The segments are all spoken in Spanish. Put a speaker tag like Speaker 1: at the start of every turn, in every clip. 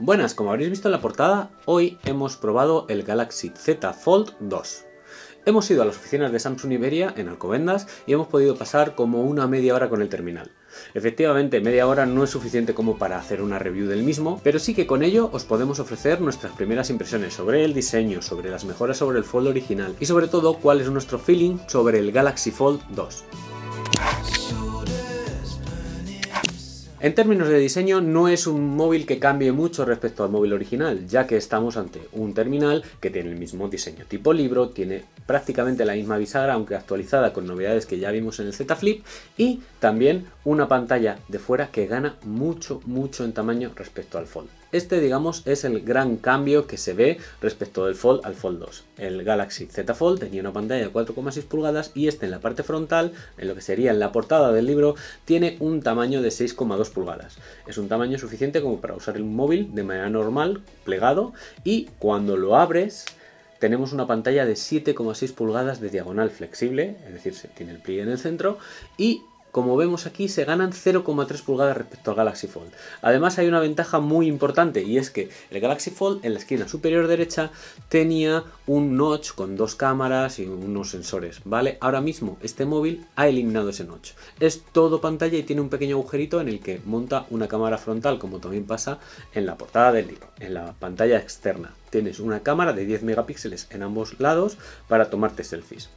Speaker 1: Buenas, como habréis visto en la portada, hoy hemos probado el Galaxy Z Fold 2. Hemos ido a las oficinas de Samsung Iberia en Alcobendas y hemos podido pasar como una media hora con el terminal. Efectivamente, media hora no es suficiente como para hacer una review del mismo, pero sí que con ello os podemos ofrecer nuestras primeras impresiones sobre el diseño, sobre las mejoras sobre el Fold original y sobre todo cuál es nuestro feeling sobre el Galaxy Fold 2. En términos de diseño, no es un móvil que cambie mucho respecto al móvil original, ya que estamos ante un terminal que tiene el mismo diseño tipo libro, tiene prácticamente la misma bisagra, aunque actualizada con novedades que ya vimos en el Z Flip, y también una pantalla de fuera que gana mucho, mucho en tamaño respecto al fondo. Este, digamos, es el gran cambio que se ve respecto del Fold al Fold 2. El Galaxy Z Fold tenía una pantalla de 4,6 pulgadas y este en la parte frontal, en lo que sería en la portada del libro, tiene un tamaño de 6,2 pulgadas. Es un tamaño suficiente como para usar el móvil de manera normal, plegado, y cuando lo abres, tenemos una pantalla de 7,6 pulgadas de diagonal flexible, es decir, tiene el pliegue en el centro, y como vemos aquí, se ganan 0,3 pulgadas respecto al Galaxy Fold. Además hay una ventaja muy importante y es que el Galaxy Fold en la esquina superior derecha tenía un notch con dos cámaras y unos sensores, ¿vale? Ahora mismo este móvil ha eliminado ese notch. Es todo pantalla y tiene un pequeño agujerito en el que monta una cámara frontal, como también pasa en la portada del libro, en la pantalla externa. Tienes una cámara de 10 megapíxeles en ambos lados para tomarte selfies.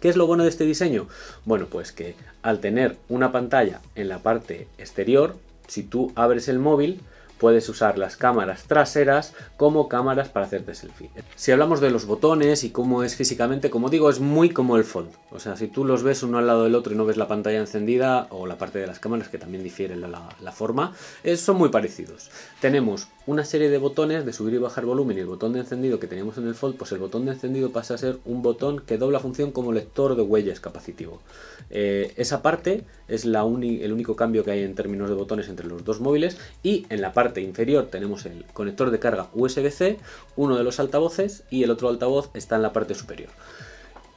Speaker 1: ¿Qué es lo bueno de este diseño? Bueno, pues que al tener una pantalla en la parte exterior, si tú abres el móvil, Puedes usar las cámaras traseras como cámaras para hacerte selfie. Si hablamos de los botones y cómo es físicamente, como digo, es muy como el Fold. O sea, si tú los ves uno al lado del otro y no ves la pantalla encendida o la parte de las cámaras que también difieren la, forma, eh, son muy parecidos. Tenemos una serie de botones de subir y bajar volumen y el botón de encendido que teníamos en el Fold, pues el botón de encendido pasa a ser un botón que dobla función como lector de huellas capacitivo. Eh, esa parte es la el único cambio que hay en términos de botones entre los dos móviles y en la parte inferior tenemos el conector de carga USB-C, uno de los altavoces y el otro altavoz está en la parte superior.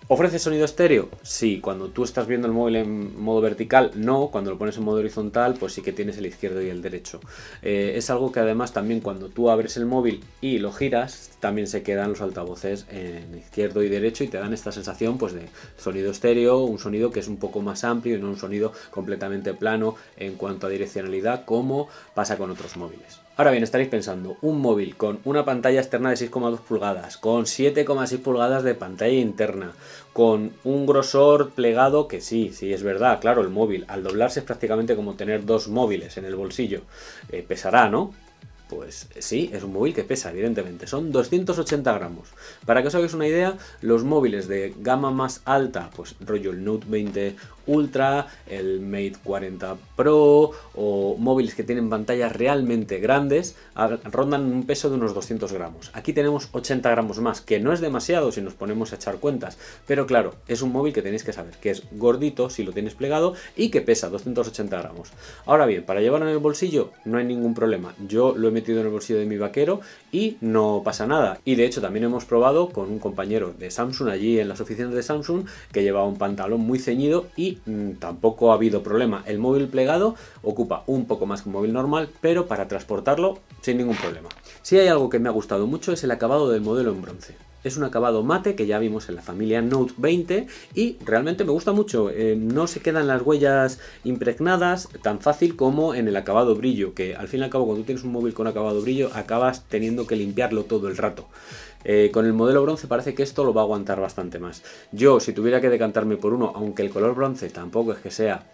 Speaker 1: ¿Ofrece sonido estéreo? Sí, cuando tú estás viendo el móvil en modo vertical, no. Cuando lo pones en modo horizontal, pues sí que tienes el izquierdo y el derecho. Eh, es algo que además también cuando tú abres el móvil y lo giras, también se quedan los altavoces en izquierdo y derecho y te dan esta sensación pues de sonido estéreo, un sonido que es un poco más amplio y no un sonido completamente plano en cuanto a direccionalidad como pasa con otros móviles. Ahora bien, estaréis pensando, un móvil con una pantalla externa de 6,2 pulgadas, con 7,6 pulgadas de pantalla interna, con un grosor plegado que sí, sí es verdad, claro, el móvil al doblarse es prácticamente como tener dos móviles en el bolsillo. Eh, pesará, ¿no? Pues sí, es un móvil que pesa, evidentemente. Son 280 gramos. Para que os hagáis una idea, los móviles de gama más alta, pues rollo el Note 20 Ultra, el Mate 40 Pro o móviles que tienen pantallas realmente grandes, rondan un peso de unos 200 gramos. Aquí tenemos 80 gramos más, que no es demasiado si nos ponemos a echar cuentas, pero claro, es un móvil que tenéis que saber, que es gordito si lo tienes plegado y que pesa 280 gramos. Ahora bien, para llevarlo en el bolsillo no hay ningún problema. Yo lo he metido en el bolsillo de mi vaquero y no pasa nada. Y de hecho también hemos probado con un compañero de Samsung allí en las oficinas de Samsung que llevaba un pantalón muy ceñido y Mm, tampoco ha habido problema. El móvil plegado ocupa un poco más que un móvil normal, pero para transportarlo sin ningún problema. Si hay algo que me ha gustado mucho es el acabado del modelo en bronce. Es un acabado mate que ya vimos en la familia Note 20 y realmente me gusta mucho. Eh, no se quedan las huellas impregnadas tan fácil como en el acabado brillo, que al fin y al cabo cuando tienes un móvil con acabado brillo acabas teniendo que limpiarlo todo el rato. Eh, con el modelo bronce parece que esto lo va a aguantar bastante más. Yo, si tuviera que decantarme por uno, aunque el color bronce tampoco es que sea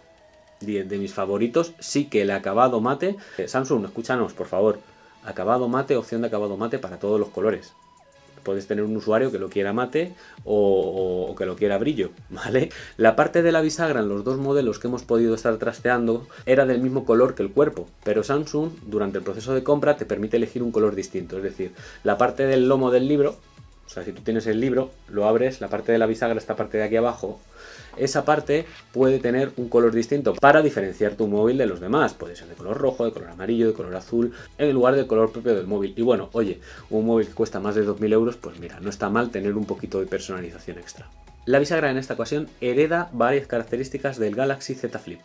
Speaker 1: de, de mis favoritos, sí que el acabado mate... Eh, Samsung, escúchanos, por favor. Acabado mate, opción de acabado mate para todos los colores. Puedes tener un usuario que lo quiera mate o, que lo quiera brillo, ¿vale? La parte de la bisagra en los dos modelos que hemos podido estar trasteando era del mismo color que el cuerpo, pero Samsung durante el proceso de compra te permite elegir un color distinto, es decir, la parte del lomo del libro, o sea, si tú tienes el libro, lo abres, la parte de la bisagra, esta parte de aquí abajo, esa parte puede tener un color distinto para diferenciar tu móvil de los demás. Puede ser de color rojo, de color amarillo, de color azul, en lugar del color propio del móvil. Y bueno, oye, un móvil que cuesta más de 2.000 euros, pues mira, no está mal tener un poquito de personalización extra. La bisagra en esta ocasión hereda varias características del Galaxy Z Flip.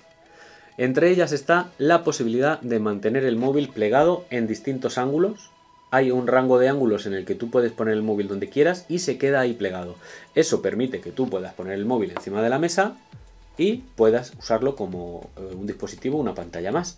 Speaker 1: Entre ellas está la posibilidad de mantener el móvil plegado en distintos ángulos, hay un rango de ángulos en el que tú puedes poner el móvil donde quieras y se queda ahí plegado. Eso permite que tú puedas poner el móvil encima de la mesa y puedas usarlo como eh, un dispositivo, una pantalla más.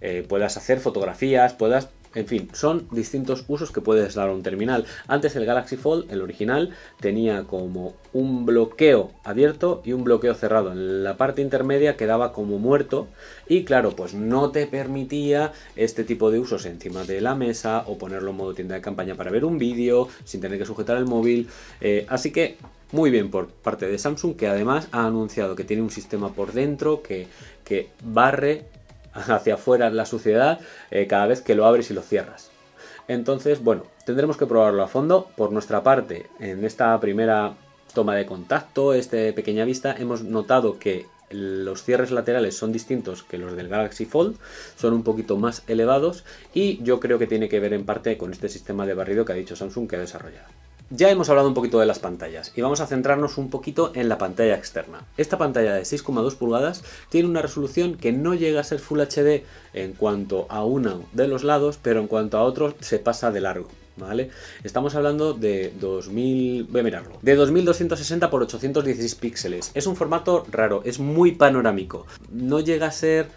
Speaker 1: Eh, puedas hacer fotografías, puedas en fin, son distintos usos que puedes dar a un terminal. Antes el Galaxy Fold, el original, tenía como un bloqueo abierto y un bloqueo cerrado. En la parte intermedia quedaba como muerto y claro, pues no te permitía este tipo de usos encima de la mesa o ponerlo en modo tienda de campaña para ver un vídeo sin tener que sujetar el móvil. Eh, así que muy bien por parte de Samsung que además ha anunciado que tiene un sistema por dentro que, que barre hacia afuera la suciedad eh, cada vez que lo abres y lo cierras. Entonces, bueno, tendremos que probarlo a fondo. Por nuestra parte, en esta primera toma de contacto, esta pequeña vista, hemos notado que los cierres laterales son distintos que los del Galaxy Fold, son un poquito más elevados y yo creo que tiene que ver en parte con este sistema de barrido que ha dicho Samsung que ha desarrollado. Ya hemos hablado un poquito de las pantallas y vamos a centrarnos un poquito en la pantalla externa. Esta pantalla de 6,2 pulgadas tiene una resolución que no llega a ser Full HD en cuanto a uno de los lados, pero en cuanto a otros se pasa de largo. ¿Vale? Estamos hablando de 2000, de 2260 por 816 píxeles. Es un formato raro, es muy panorámico. No llega a ser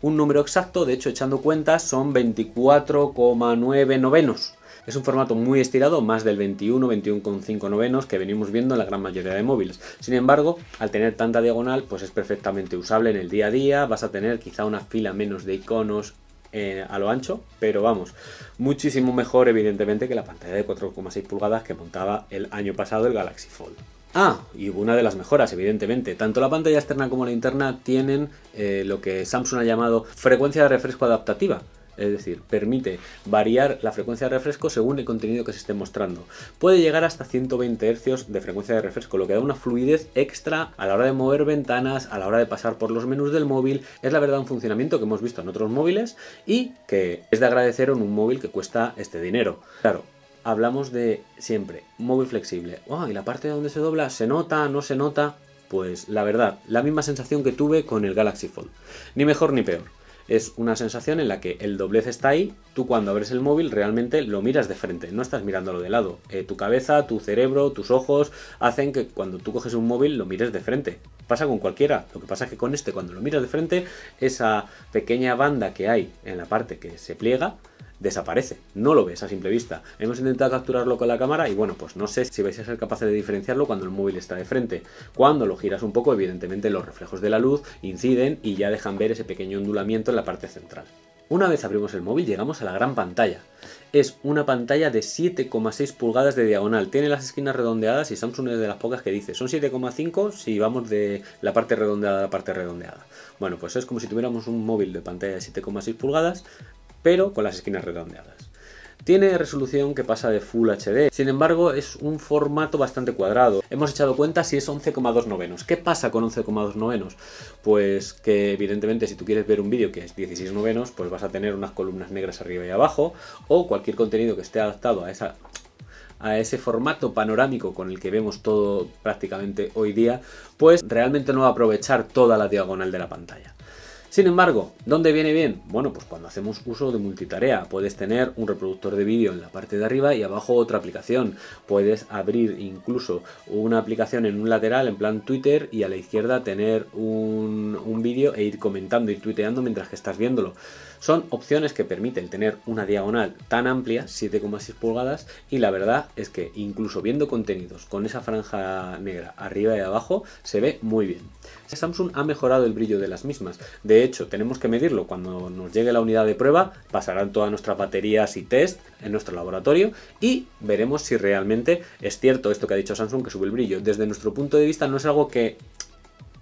Speaker 1: un número exacto, de hecho echando cuentas son 24,9 novenos es un formato muy estirado, más del 21, 21,5 novenos que venimos viendo en la gran mayoría de móviles. Sin embargo, al tener tanta diagonal, pues es perfectamente usable en el día a día, vas a tener quizá una fila menos de iconos eh, a lo ancho, pero vamos, muchísimo mejor evidentemente que la pantalla de 4,6 pulgadas que montaba el año pasado el Galaxy Fold. Ah, y una de las mejoras, evidentemente. Tanto la pantalla externa como la interna tienen eh, lo que Samsung ha llamado frecuencia de refresco adaptativa es decir, permite variar la frecuencia de refresco según el contenido que se esté mostrando. Puede llegar hasta 120 Hz de frecuencia de refresco, lo que da una fluidez extra a la hora de mover ventanas, a la hora de pasar por los menús del móvil. Es la verdad un funcionamiento que hemos visto en otros móviles y que es de agradecer en un móvil que cuesta este dinero. Claro, hablamos de siempre, móvil flexible. Oh, ¿Y la parte donde se dobla? ¿Se nota? ¿No se nota? Pues la verdad, la misma sensación que tuve con el Galaxy Fold. Ni mejor ni peor es una sensación en la que el doblez está ahí, tú cuando abres el móvil realmente lo miras de frente, no estás mirándolo de lado. Eh, tu cabeza, tu cerebro, tus ojos hacen que cuando tú coges un móvil lo mires de frente. Pasa con cualquiera, lo que pasa es que con este cuando lo miras de frente, esa pequeña banda que hay en la parte que se pliega, desaparece. No lo ves a simple vista. Hemos intentado capturarlo con la cámara y bueno, pues no sé si vais a ser capaces de diferenciarlo cuando el móvil está de frente. Cuando lo giras un poco, evidentemente los reflejos de la luz inciden y ya dejan ver ese pequeño ondulamiento en la parte central. Una vez abrimos el móvil llegamos a la gran pantalla. Es una pantalla de 7,6 pulgadas de diagonal. Tiene las esquinas redondeadas y Samsung es de las pocas que dice. Son 7,5 si vamos de la parte redondeada a la parte redondeada. Bueno, pues es como si tuviéramos un móvil de pantalla de 7,6 pulgadas, pero con las esquinas redondeadas. Tiene resolución que pasa de Full HD, sin embargo es un formato bastante cuadrado. Hemos echado cuenta si es 11,2 novenos. ¿Qué pasa con 11,2 novenos? Pues que evidentemente si tú quieres ver un vídeo que es 16 novenos, pues vas a tener unas columnas negras arriba y abajo, o cualquier contenido que esté adaptado a a ese formato panorámico con el que vemos todo prácticamente hoy día, pues realmente no va a aprovechar toda la diagonal de la pantalla. Sin embargo, ¿dónde viene bien? Bueno, pues cuando hacemos uso de multitarea, puedes tener un reproductor de vídeo en la parte de arriba y abajo otra aplicación. Puedes abrir incluso una aplicación en un lateral, en plan Twitter, y a la izquierda tener un, vídeo e ir comentando, y tuiteando mientras que estás viéndolo. Son opciones que permiten tener una diagonal tan amplia, 7,6 pulgadas, y la verdad es que incluso viendo contenidos con esa franja negra arriba y abajo, se ve muy bien. Samsung ha mejorado el brillo de las mismas, de hecho tenemos que medirlo cuando nos llegue la unidad de prueba, pasarán todas nuestras baterías y test en nuestro laboratorio y veremos si realmente es cierto esto que ha dicho Samsung que sube el brillo. Desde nuestro punto de vista no es algo que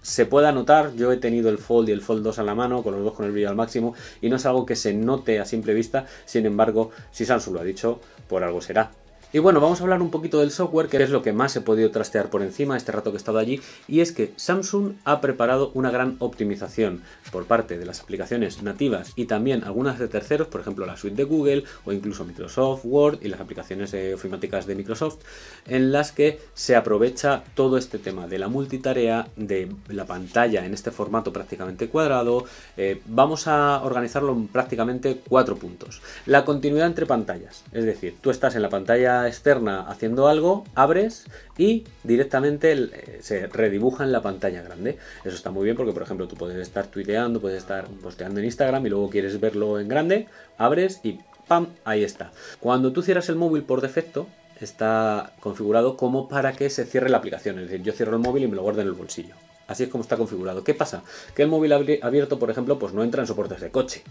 Speaker 1: se pueda notar, yo he tenido el Fold y el Fold 2 a la mano, con los dos con el brillo al máximo, y no es algo que se note a simple vista, sin embargo, si Samsung lo ha dicho, por algo será. Y bueno, vamos a hablar un poquito del software, que es lo que más he podido trastear por encima este rato que he estado allí, y es que Samsung ha preparado una gran optimización por parte de las aplicaciones nativas y también algunas de terceros, por ejemplo la suite de Google o incluso Microsoft Word y las aplicaciones eh, ofimáticas de Microsoft, en las que se aprovecha todo este tema de la multitarea, de la pantalla en este formato prácticamente cuadrado. Eh, vamos a organizarlo en prácticamente cuatro puntos. La continuidad entre pantallas, es decir, tú estás en la pantalla externa haciendo algo, abres y directamente eh, se redibuja en la pantalla grande. Eso está muy bien porque, por ejemplo, tú puedes estar tuiteando, puedes estar posteando en Instagram y luego quieres verlo en grande, abres y ¡pam! Ahí está. Cuando tú cierras el móvil por defecto, está configurado como para que se cierre la aplicación. Es decir, yo cierro el móvil y me lo guardo en el bolsillo. Así es como está configurado. ¿Qué pasa? Que el móvil abierto, por ejemplo, pues no entra en soportes de coche.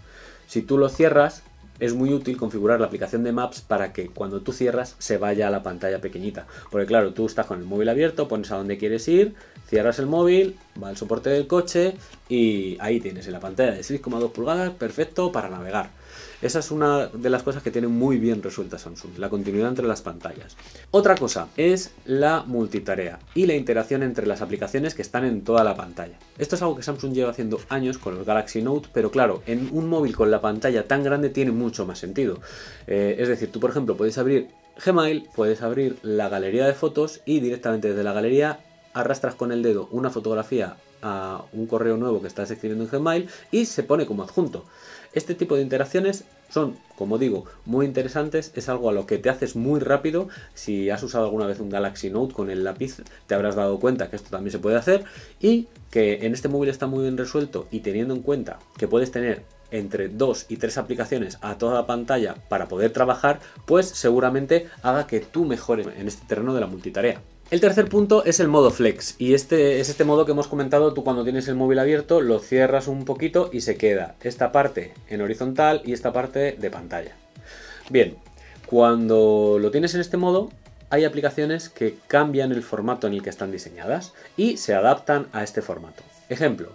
Speaker 1: Si tú lo cierras, es muy útil configurar la aplicación de Maps para que cuando tú cierras se vaya a la pantalla pequeñita. Porque claro, tú estás con el móvil abierto, pones a dónde quieres ir, cierras el móvil, va al soporte del coche y ahí tienes en la pantalla de 6,2 pulgadas, perfecto para navegar. Esa es una de las cosas que tiene muy bien resuelta Samsung, la continuidad entre las pantallas. Otra cosa es la multitarea y la interacción entre las aplicaciones que están en toda la pantalla. Esto es algo que Samsung lleva haciendo años con los Galaxy Note, pero claro, en un móvil con la pantalla tan grande tiene mucho más sentido. Eh, es decir, tú por ejemplo puedes abrir Gmail, puedes abrir la galería de fotos y directamente desde la galería arrastras con el dedo una fotografía a un correo nuevo que estás escribiendo en Gmail y se pone como adjunto. Este tipo de interacciones son, como digo, muy interesantes, es algo a lo que te haces muy rápido, si has usado alguna vez un Galaxy Note con el lápiz te habrás dado cuenta que esto también se puede hacer y que en este móvil está muy bien resuelto y teniendo en cuenta que puedes tener entre dos y tres aplicaciones a toda la pantalla para poder trabajar, pues seguramente haga que tú mejores en este terreno de la multitarea. El tercer punto es el modo flex y este es este modo que hemos comentado, tú cuando tienes el móvil abierto lo cierras un poquito y se queda esta parte en horizontal y esta parte de pantalla. Bien, cuando lo tienes en este modo hay aplicaciones que cambian el formato en el que están diseñadas y se adaptan a este formato. Ejemplo,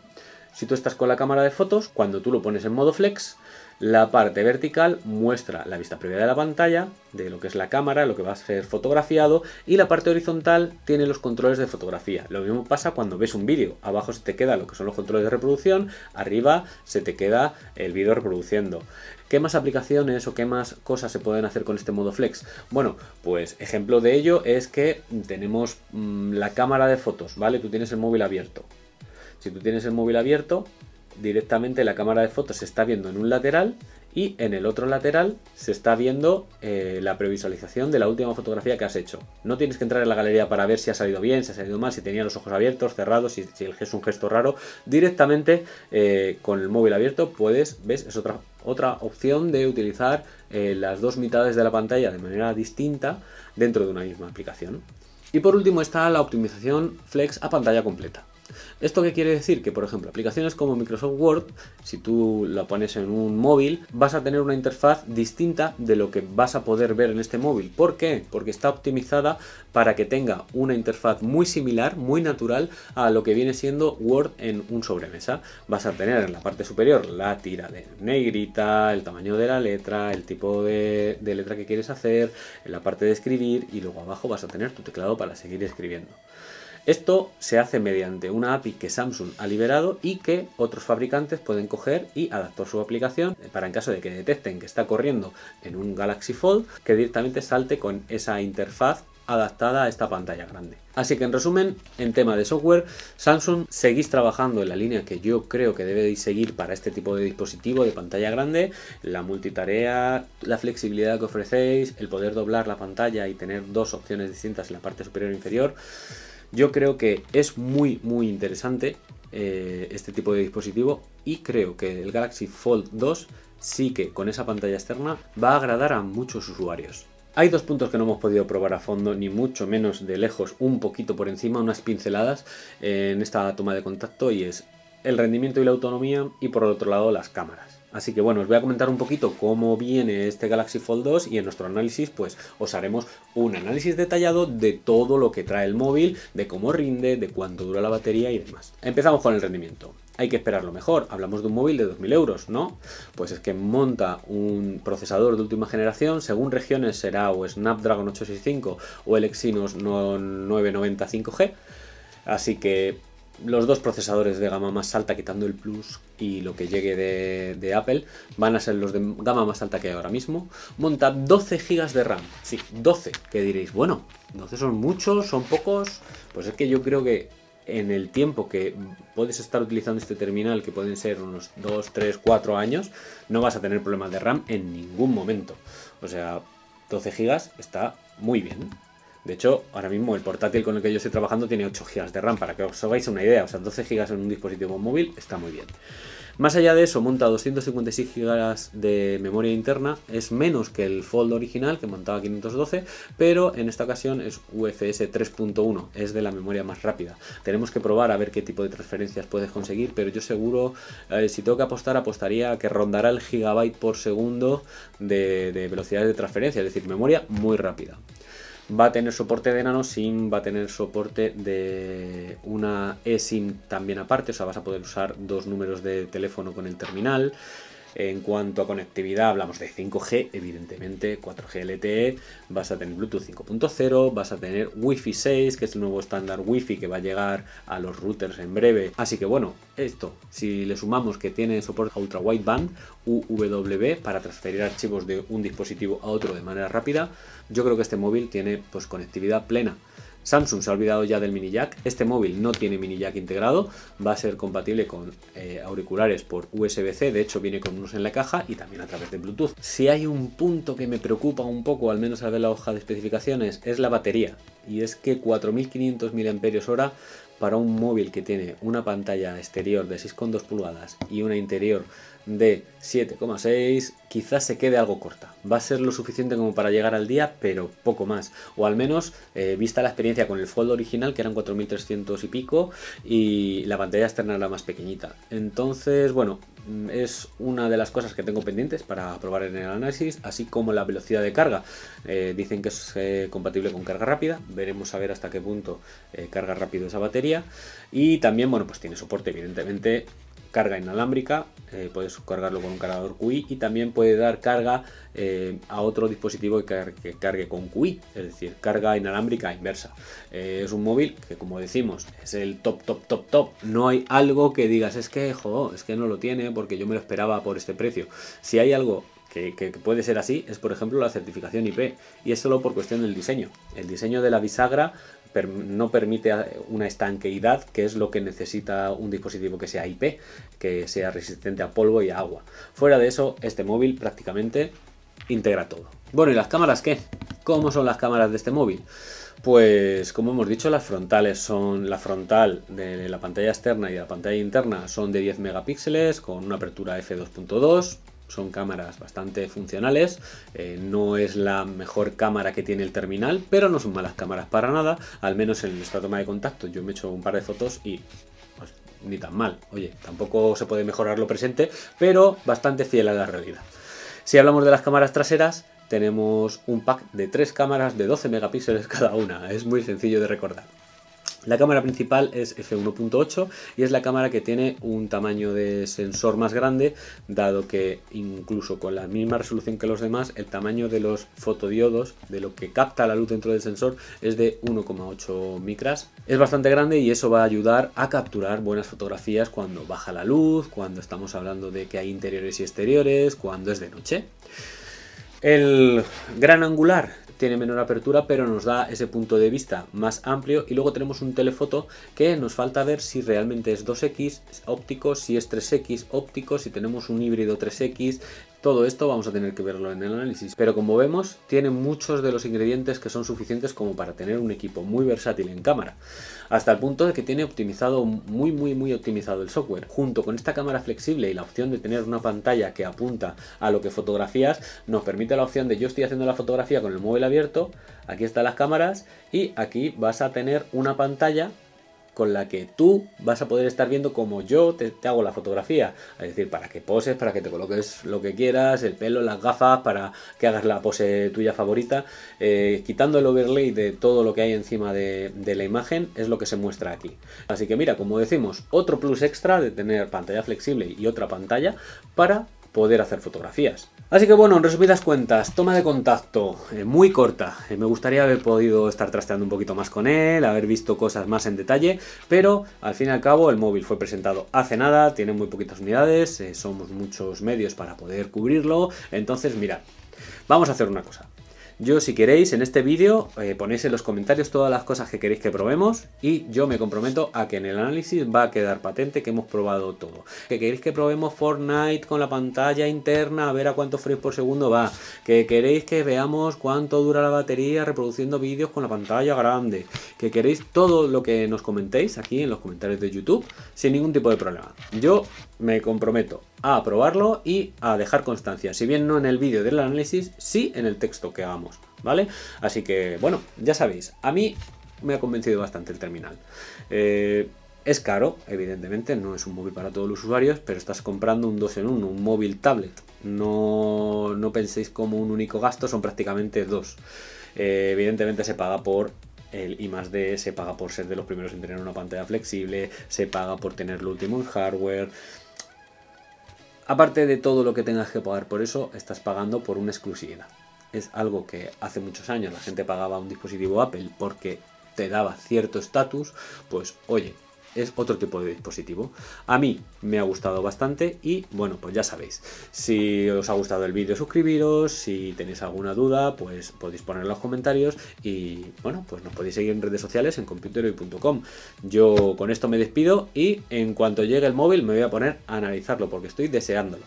Speaker 1: si tú estás con la cámara de fotos, cuando tú lo pones en modo flex, la parte vertical muestra la vista previa de la pantalla, de lo que es la cámara, lo que va a ser fotografiado, y la parte horizontal tiene los controles de fotografía. Lo mismo pasa cuando ves un vídeo. Abajo se te queda lo que son los controles de reproducción, arriba se te queda el vídeo reproduciendo. ¿Qué más aplicaciones o qué más cosas se pueden hacer con este modo flex? Bueno, pues ejemplo de ello es que tenemos mm, la cámara de fotos, ¿vale? Tú tienes el móvil abierto. Si tú tienes el móvil abierto, directamente la cámara de fotos se está viendo en un lateral y en el otro lateral se está viendo eh, la previsualización de la última fotografía que has hecho. No tienes que entrar en la galería para ver si ha salido bien, si ha salido mal, si tenía los ojos abiertos, cerrados, si, si el es un gesto raro. Directamente eh, con el móvil abierto puedes, ves, es otra, otra opción de utilizar eh, las dos mitades de la pantalla de manera distinta dentro de una misma aplicación. Y por último está la optimización flex a pantalla completa. ¿Esto qué quiere decir? Que, por ejemplo, aplicaciones como Microsoft Word, si tú la pones en un móvil, vas a tener una interfaz distinta de lo que vas a poder ver en este móvil. ¿Por qué? Porque está optimizada para que tenga una interfaz muy similar, muy natural a lo que viene siendo Word en un sobremesa. Vas a tener en la parte superior la tira de negrita, el tamaño de la letra, el tipo de, de letra que quieres hacer, en la parte de escribir y luego abajo vas a tener tu teclado para seguir escribiendo. Esto se hace mediante una API que Samsung ha liberado y que otros fabricantes pueden coger y adaptar su aplicación para en caso de que detecten que está corriendo en un Galaxy Fold, que directamente salte con esa interfaz adaptada a esta pantalla grande. Así que en resumen, en tema de software, Samsung seguís trabajando en la línea que yo creo que debéis seguir para este tipo de dispositivo de pantalla grande, la multitarea, la flexibilidad que ofrecéis, el poder doblar la pantalla y tener dos opciones distintas en la parte superior e inferior. Yo creo que es muy, muy interesante eh, este tipo de dispositivo y creo que el Galaxy Fold 2 sí que con esa pantalla externa va a agradar a muchos usuarios. Hay dos puntos que no hemos podido probar a fondo, ni mucho menos de lejos, un poquito por encima, unas pinceladas en esta toma de contacto y es el rendimiento y la autonomía y por otro lado las cámaras. Así que bueno, os voy a comentar un poquito cómo viene este Galaxy Fold 2 y en nuestro análisis pues os haremos un análisis detallado de todo lo que trae el móvil, de cómo rinde, de cuánto dura la batería y demás. Empezamos con el rendimiento hay que esperar lo mejor. Hablamos de un móvil de 2.000 euros, ¿no? Pues es que monta un procesador de última generación, según regiones será o Snapdragon 865 o el Exynos 995G. Así que los dos procesadores de gama más alta, quitando el Plus y lo que llegue de, Apple, van a ser los de gama más alta que hay ahora mismo. Monta 12 GB de RAM. Sí, 12, que diréis, bueno, 12 son muchos, son pocos. Pues es que yo creo que en el tiempo que puedes estar utilizando este terminal, que pueden ser unos 2, 3, 4 años, no vas a tener problemas de RAM en ningún momento. O sea, 12 GB está muy bien. De hecho, ahora mismo el portátil con el que yo estoy trabajando tiene 8 GB de RAM, para que os hagáis una idea. O sea, 12 GB en un dispositivo móvil está muy bien. Más allá de eso, monta 256 GB de memoria interna, es menos que el Fold original que montaba 512, pero en esta ocasión es UFS 3.1, es de la memoria más rápida. Tenemos que probar a ver qué tipo de transferencias puedes conseguir, pero yo seguro, eh, si tengo que apostar, apostaría a que rondará el gigabyte por segundo de, de velocidades de transferencia, es decir, memoria muy rápida va a tener soporte de nano SIM, va a tener soporte de una eSIM también aparte, o sea, vas a poder usar dos números de teléfono con el terminal. En cuanto a conectividad, hablamos de 5G, evidentemente, 4G LTE, vas a tener Bluetooth 5.0, vas a tener Wi-Fi 6, que es el nuevo estándar Wi-Fi que va a llegar a los routers en breve. Así que bueno, esto, si le sumamos que tiene soporte a Ultra Wideband, UWB, para transferir archivos de un dispositivo a otro de manera rápida, yo creo que este móvil tiene pues, conectividad plena. Samsung se ha olvidado ya del mini jack, este móvil no tiene mini jack integrado, va a ser compatible con eh, auriculares por USB-C, de hecho viene con unos en la caja y también a través de Bluetooth. Si hay un punto que me preocupa un poco, al menos al ver la hoja de especificaciones, es la batería. Y es que 4500 mAh para un móvil que tiene una pantalla exterior de 6,2 pulgadas y una interior de 7,6 quizás se quede algo corta. Va a ser lo suficiente como para llegar al día, pero poco más. O al menos, eh, vista la experiencia con el Fold original, que eran 4300 y pico, y la pantalla externa era más pequeñita. Entonces, bueno, mm, es una de las cosas que tengo pendientes para probar en el análisis, así como la velocidad de carga. Eh, dicen que es eh, compatible con carga rápida, veremos a ver hasta qué punto carga rápido esa batería. Y también, bueno, pues tiene soporte, evidentemente, carga inalámbrica, eh, puedes cargarlo con un cargador QI y también puede dar carga eh, a otro dispositivo que cargue, con QI, es decir, carga inalámbrica inversa. Eh, es un móvil que, como decimos, es el top, top, top, top. No hay algo que digas, es que, es que no lo tiene porque yo me lo esperaba por este precio. Si hay algo que, puede ser así es, por ejemplo, la certificación IP. Y es solo por cuestión del diseño. El diseño de la bisagra no permite eh, una estanqueidad, que es lo que necesita un dispositivo que sea IP, que sea resistente a polvo y a agua. Fuera de eso, este móvil prácticamente integra todo. Bueno, ¿y las cámaras qué? ¿Cómo son las cámaras de este móvil? Pues como hemos dicho, las frontales son la frontal de la pantalla externa y la pantalla interna son de 10 megapíxeles con una apertura f2.2 son cámaras bastante funcionales, eh, no es la mejor cámara que tiene el terminal, pero no son malas cámaras para nada, al menos en nuestra toma de contacto yo me he hecho un par de fotos y pues, ni tan mal, oye, tampoco se puede mejorar lo presente, pero bastante fiel a la realidad. Si hablamos de las cámaras traseras, tenemos un pack de tres cámaras de 12 megapíxeles cada una, es muy sencillo de recordar. La cámara principal es f1.8 y es la cámara que tiene un tamaño de sensor más grande, dado que incluso con la misma resolución que los demás, el tamaño de los fotodiodos, de lo que capta la luz dentro del sensor, es de 1,8 micras. Es bastante grande y eso va a ayudar a capturar buenas fotografías cuando baja la luz, cuando estamos hablando de que hay interiores y exteriores, cuando es de noche. El gran angular tiene menor apertura, pero nos da ese punto de vista más amplio. Y luego tenemos un telefoto que nos falta ver si realmente es 2X óptico, si es 3X óptico, si tenemos un híbrido 3X, todo esto vamos a tener que verlo en el análisis, pero como vemos tiene muchos de los ingredientes que son suficientes como para tener un equipo muy versátil en cámara, hasta el punto de que tiene optimizado, muy muy muy optimizado el software. Junto con esta cámara flexible y la opción de tener una pantalla que apunta a lo que fotografías, nos permite la opción de yo estoy haciendo la fotografía con el móvil abierto, aquí están las cámaras y aquí vas a tener una pantalla con la que tú vas a poder estar viendo como yo te, hago la fotografía. Es decir, para que poses, para que te coloques lo que quieras, el pelo, las gafas, para que hagas la pose tuya favorita. Eh, quitando el overlay de todo lo que hay encima de, de, la imagen, es lo que se muestra aquí. Así que mira, como decimos, otro plus extra de tener pantalla flexible y otra pantalla para poder hacer fotografías. Así que bueno, en resumidas cuentas, toma de contacto eh, muy corta. Eh, me gustaría haber podido estar trasteando un poquito más con él, haber visto cosas más en detalle, pero al fin y al cabo el móvil fue presentado hace nada, tiene muy poquitas unidades, eh, somos muchos medios para poder cubrirlo, entonces mira, vamos a hacer una cosa. Yo, si queréis, en este vídeo eh, ponéis en los comentarios todas las cosas que queréis que probemos y yo me comprometo a que en el análisis va a quedar patente que hemos probado todo. Que queréis que probemos Fortnite con la pantalla interna a ver a cuántos frames por segundo va. Que queréis que veamos cuánto dura la batería reproduciendo vídeos con la pantalla grande. Que queréis todo lo que nos comentéis aquí en los comentarios de YouTube sin ningún tipo de problema. Yo me comprometo a aprobarlo y a dejar constancia, si bien no en el vídeo del análisis, sí en el texto que hagamos, ¿vale? Así que, bueno, ya sabéis, a mí me ha convencido bastante el terminal. Eh, es caro, evidentemente, no es un móvil para todos los usuarios, pero estás comprando un 2 en 1, un móvil tablet. No, no penséis como un único gasto, son prácticamente dos. Eh, evidentemente se paga por el I más de se paga por ser de los primeros en tener una pantalla flexible, se paga por tener lo último en hardware, Aparte de todo lo que tengas que pagar por eso, estás pagando por una exclusividad. Es algo que hace muchos años la gente pagaba un dispositivo Apple porque te daba cierto estatus, pues oye, es otro tipo de dispositivo. A mí me ha gustado bastante y bueno, pues ya sabéis, si os ha gustado el vídeo suscribiros, si tenéis alguna duda, pues podéis poner en los comentarios y bueno, pues nos podéis seguir en redes sociales en computeroy.com. Yo con esto me despido y en cuanto llegue el móvil me voy a poner a analizarlo porque estoy deseándolo.